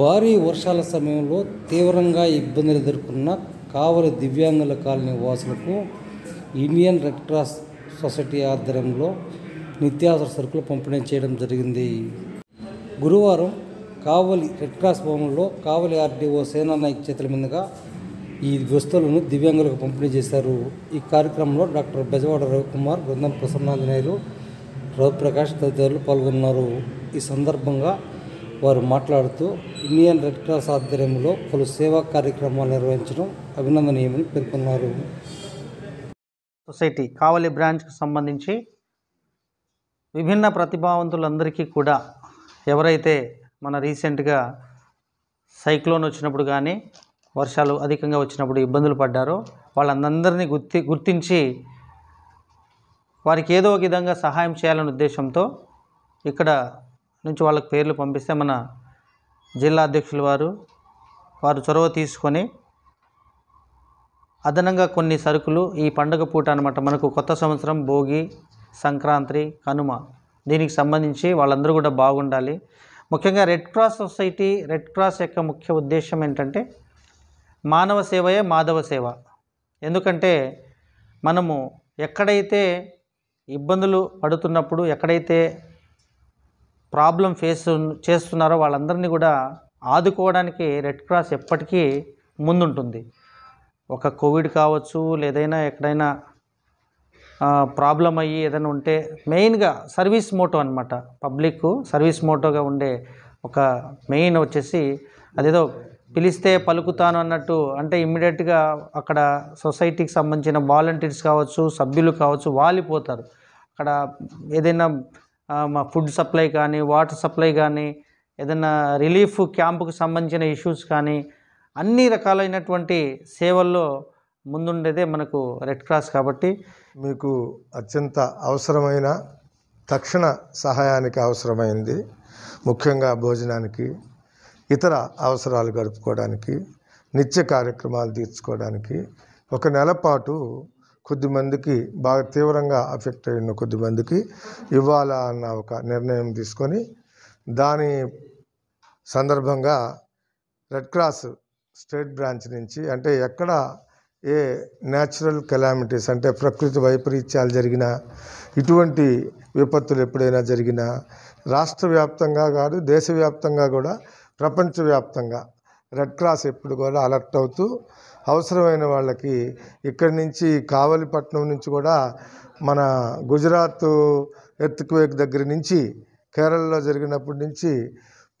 భారీ వర్షాల సమయంలో తీవ్రంగా ఇబ్బందులు ఎదుర్కొన్న కావలి దివ్యాంగుల కాలనీ వాసులకు ఇండియన్ రెడ్ క్రాస్ సొసైటీ ఆధ్వర్యంలో నిత్యావసర సరుకులు పంపిణీ చేయడం జరిగింది గురువారం కావలి రెడ్ క్రాస్ భవనంలో కావలి ఆర్డీఓ నాయక్ చేతుల మీదుగా ఈ వస్తువులను దివ్యాంగులకు పంపిణీ చేశారు ఈ కార్యక్రమంలో డాక్టర్ బెజవాడ రవికుమార్ బృందం ప్రసన్నాంజనేయులు రవిప్రకాష్ తదితరులు పాల్గొన్నారు ఈ సందర్భంగా వారు మాట్లాడుతూ ఇండియన్ రెడ్ క్రాస్ ఆధ్వర్యంలో పలు సేవా కార్యక్రమాలు నిర్వహించడం అభినందనీయమని పేర్కొన్నారు సొసైటీ కావలి బ్రాంచ్కు సంబంధించి విభిన్న ప్రతిభావంతులందరికీ కూడా ఎవరైతే మన రీసెంట్గా సైక్లోన్ వచ్చినప్పుడు కానీ వర్షాలు అధికంగా వచ్చినప్పుడు ఇబ్బందులు పడ్డారో వాళ్ళందరినీ గుర్తి గుర్తించి వారికి ఏదో ఒక విధంగా సహాయం చేయాలనే ఉద్దేశంతో ఇక్కడ నుంచి వాళ్ళకి పేర్లు పంపిస్తే మన జిల్లా అధ్యక్షులు వారు వారు చొరవ తీసుకొని అదనంగా కొన్ని సరుకులు ఈ పండగ పూట అనమాట మనకు కొత్త సంవత్సరం భోగి సంక్రాంతి కనుమ దీనికి సంబంధించి వాళ్ళందరూ కూడా బాగుండాలి ముఖ్యంగా red cross society red cross యొక్క ముఖ్య ఉద్దేశం ఏంటంటే మానవ సేవయే మాధవ సేవ ఎందుకంటే మనము ఎక్కడైతే ఇబ్బందులు పడుతున్నప్పుడు ఎక్కడైతే ప్రాబ్లం ఫేస్ చేస్తున్నారో వాళ్ళందరినీ కూడా ఆదుకోవడానికి రెడ్ క్రాస్ ఎప్పటికీ ముందుంటుంది ఒక కోవిడ్ కావచ్చు లేదైనా ఎక్కడైనా ప్రాబ్లం అయ్యి ఏదైనా ఉంటే మెయిన్గా సర్వీస్ మోటో అనమాట పబ్లిక్ సర్వీస్ మోటోగా ఉండే ఒక మెయిన్ వచ్చేసి అదేదో పిలిస్తే పలుకుతాను అన్నట్టు అంటే ఇమ్మీడియట్గా అక్కడ సొసైటీకి సంబంధించిన వాలంటీర్స్ కావచ్చు సభ్యులు కావచ్చు వాలిపోతారు అక్కడ ఏదైనా మా ఫుడ్ సప్లై కానీ వాటర్ సప్లై కానీ ఏదైనా రిలీఫ్ క్యాంపుకు సంబంధించిన ఇష్యూస్ కానీ అన్ని రకాలైనటువంటి సేవల్లో ముందుండేదే మనకు రెడ్ క్రాస్ కాబట్టి మీకు అత్యంత అవసరమైన తక్షణ సహాయానికి అవసరమైంది ముఖ్యంగా భోజనానికి ఇతర అవసరాలు గడుపుకోవడానికి నిత్య కార్యక్రమాలు తీర్చుకోవడానికి ఒక నెల పాటు కొద్ది మందికి బాగా తీవ్రంగా అఫెక్ట్ అయిన కొద్ది మందికి ఇవ్వాలా అన్న ఒక నిర్ణయం తీసుకొని దాని సందర్భంగా రెడ్ క్రాస్ స్టేట్ బ్రాంచ్ నుంచి అంటే ఎక్కడ ఏ న్యాచురల్ కెలామిటీస్ అంటే ప్రకృతి వైపరీత్యాలు జరిగినా ఇటువంటి విపత్తులు ఎప్పుడైనా జరిగినా రాష్ట్ర వ్యాప్తంగా కాదు దేశవ్యాప్తంగా కూడా ప్రపంచవ్యాప్తంగా రెడ్ క్రాస్ ఎప్పుడు కూడా అలర్ట్ అవుతూ అవసరమైన వాళ్ళకి ఇక్కడి నుంచి కావలిపట్నం నుంచి కూడా మన గుజరాత్ ఎత్తుక్వేక్ దగ్గర నుంచి కేరళలో జరిగినప్పటి నుంచి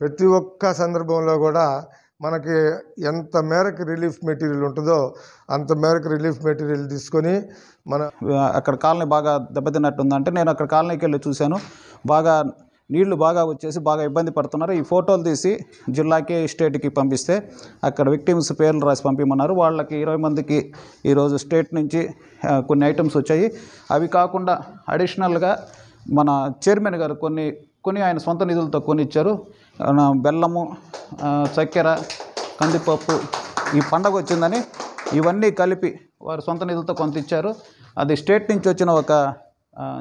ప్రతి ఒక్క సందర్భంలో కూడా మనకి ఎంత మేరకు రిలీఫ్ మెటీరియల్ ఉంటుందో అంత మేరకు రిలీఫ్ మెటీరియల్ తీసుకొని మన అక్కడ కాలనీ బాగా దెబ్బతిన్నట్టుందంటే నేను అక్కడ కాలనీకి వెళ్ళి చూశాను బాగా నీళ్లు బాగా వచ్చేసి బాగా ఇబ్బంది పడుతున్నారు ఈ ఫోటోలు తీసి జిల్లాకే స్టేట్కి పంపిస్తే అక్కడ విక్టిమ్స్ పేర్లు రాసి పంపిమన్నారు వాళ్ళకి ఇరవై మందికి ఈరోజు స్టేట్ నుంచి కొన్ని ఐటమ్స్ వచ్చాయి అవి కాకుండా అడిషనల్గా మన చైర్మన్ గారు కొన్ని కొన్ని ఆయన సొంత నిధులతో కొన్ని ఇచ్చారు బెల్లము చక్కెర కందిపప్పు ఈ పండగ వచ్చిందని ఇవన్నీ కలిపి వారు సొంత నిధులతో కొంత ఇచ్చారు అది స్టేట్ నుంచి వచ్చిన ఒక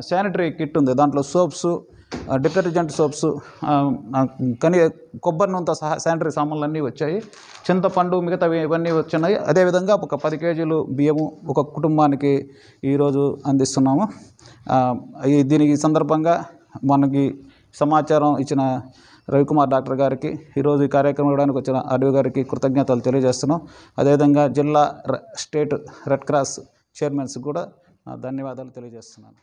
శానిటరీ కిట్ ఉంది దాంట్లో సోప్స్ డిటర్జెంట్ సోప్స్ కానీ కొబ్బరి నూనె సహా శానిటరీ సామాన్లు అన్నీ వచ్చాయి చింతపండు మిగతావి ఇవన్నీ వచ్చినాయి అదేవిధంగా ఒక పది కేజీలు బియ్యము ఒక కుటుంబానికి ఈరోజు అందిస్తున్నాము దీనికి సందర్భంగా మనకి సమాచారం ఇచ్చిన రవికుమార్ డాక్టర్ గారికి ఈరోజు ఈ కార్యక్రమం ఇవ్వడానికి వచ్చిన అడవి గారికి కృతజ్ఞతలు తెలియజేస్తున్నాం అదేవిధంగా జిల్లా స్టేట్ రెడ్ క్రాస్ చైర్మన్స్ కూడా ధన్యవాదాలు తెలియజేస్తున్నాను